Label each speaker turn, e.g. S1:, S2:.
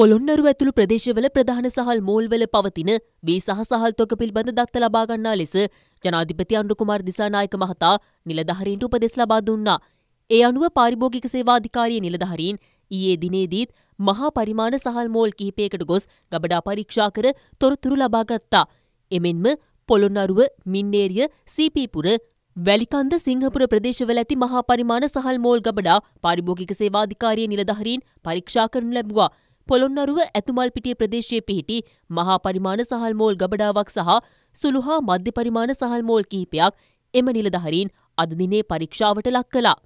S1: පොළොන්නරුව ඇතුළු ප්‍රදේශවල ප්‍රධාන සහල් මෝල්වල පවතින වී සහ සහල් තොක පිළිබඳ දත්ත ලබාගන්නා ලෙස ජනාධිපති අනුකුමාර් දිසානායක මහතා නිලධහරීන්ට උපදෙස් ලබා දුන්නා. ඒ අනුව පාරිභෝගික සේවාධිකාරී නිලධහරීන් ඊයේ දිනේදීත් මහා පරිමාණ සහල් මෝල් කිහිපයකට ගොස් ගබඩා පරීක්ෂා කර තොරතුරු ලබාගත්තා. එමෙන්ම පොළොන්නරුව මින්නේරිය සීපීපුර වැලිකන්ද සිංහපුර ප්‍රදේශවල ඇති මහා පරිමාණ සහල් මෝල් ගබඩා පාරිභෝගික සේවාධිකාරී නිලධහරීන් පරීක්ෂා කරනු ලැබවා. පොළොන්නරුව ඇතුමල්පිටිය ප්‍රදේශයේ පිහිටි මහා පරිමාණ සහල්මෝල් ගබඩාවක් සහ සුළු හා මධ්‍ය පරිමාණ සහල්මෝල් කිහිපයක් එම නිලධහරින් අද දිනේ පරීක්ෂාවට ලක් කළා.